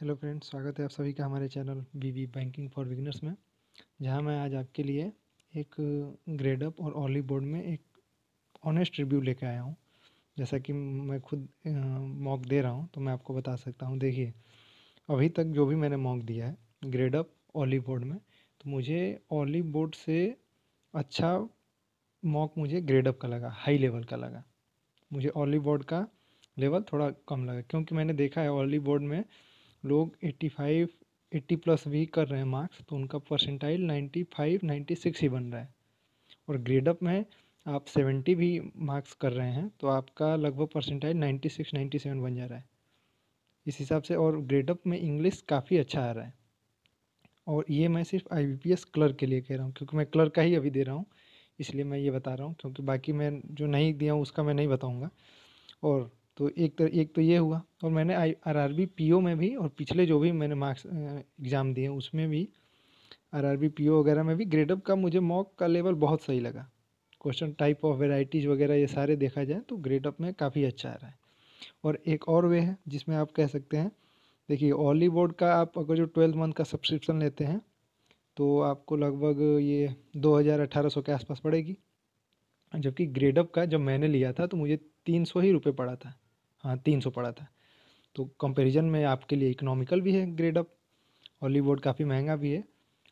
hello friends स्वागत है आप सभी का हमारे चैनल वीवी बैंकिंग फॉर बिगनर्स में जहां मैं आज आपके लिए एक ग्रेड अप और ऑली बोर्ड में एक ऑनेस्ट रिव्यू लेके आया हूं जैसा कि मैं खुद मॉक दे रहा हूं तो मैं आपको बता सकता हूं देखिए अभी तक जो भी मैंने मॉक दिया है ग्रेड अप ऑली बोर्ड में तो मुझे ऑली बोर्ड से अच्छा मॉक मुझे ग्रेड अप का लगा हाई लेवल का लगा मुझे ऑली बोर्ड का लेवल थोड़ा कम लगा क्योंकि मैंने देखा है ऑली बोर्ड में लोग 85 80 प्लस भी कर रहे हैं मार्क्स तो उनका परसेंटाइल 95 96 ही बन रहा है और ग्रेड अप में आप 70 भी मार्क्स कर रहे हैं तो आपका लगभग परसेंटाइल नाइन्टी सेवन बन जा रहा है इस हिसाब से और ग्रेड अप में इंग्लिश काफ़ी अच्छा आ रहा है और ये मैं सिर्फ आई क्लर्क के लिए कह रहा हूँ क्योंकि मैं क्लर्क का ही अभी दे रहा हूँ इसलिए मैं ये बता रहा हूँ क्योंकि बाकी मैं जो नहीं दिया हूँ उसका मैं नहीं बताऊँगा और तो एक तर, एक तो ये हुआ और मैंने I R R B P O में भी और पिछले जो भी मैंने मार्क्स एग्ज़ाम दिए उसमें भी R R B P O वगैरह में भी ग्रेड अप का मुझे मॉक का लेवल बहुत सही लगा क्वेश्चन टाइप ऑफ वेराइटीज़ वगैरह ये सारे देखा जाए तो ग्रेड अप में काफ़ी अच्छा आ रहा है और एक और वे है जिसमें आप कह सकते हैं देखिए ओली बोर्ड का आप अगर जो ट्वेल्थ मंथ का सब्सक्रिप्शन लेते हैं तो आपको लगभग ये दो हज़ार अठारह सौ के आसपास पड़ेगी जबकि ग्रेड अप का जब मैंने लिया था तो मुझे तीन सौ ही रुपये पड़ा था हाँ तीन सौ पड़ा था तो कंपैरिजन में आपके लिए इकोनॉमिकल भी है ग्रेड अप हॉलीवुड काफ़ी महंगा भी है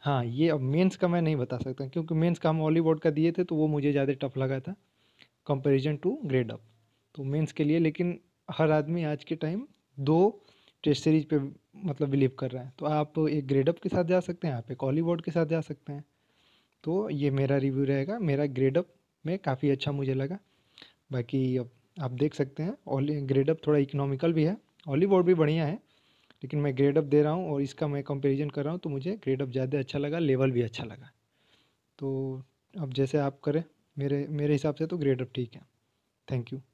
हाँ ये अब मेंस का मैं नहीं बता सकता क्योंकि मेंस का हम हॉलीवुड का दिए थे तो वो मुझे ज़्यादा टफ लगा था कंपैरिजन टू ग्रेड अप तो मेंस के लिए लेकिन हर आदमी आज के टाइम दो टेस्ट सीरीज पे मतलब बिलीव कर रहा है तो आप एक ग्रेड अप के साथ जा सकते हैं आप एक हॉलीवुड के साथ जा सकते हैं तो ये मेरा रिव्यू रहेगा मेरा ग्रेड अप में काफ़ी अच्छा मुझे लगा बाकी अब आप देख सकते हैं ओली ग्रेडअप थोड़ा इकोनॉमिकल भी है ओली बोर्ड भी बढ़िया है लेकिन मैं ग्रेडअप दे रहा हूँ और इसका मैं कंपेरिजन कर रहा हूँ तो मुझे ग्रेडअप ज़्यादा अच्छा लगा लेवल भी अच्छा लगा तो अब जैसे आप करें मेरे मेरे हिसाब से तो ग्रेड अप ठीक है थैंक यू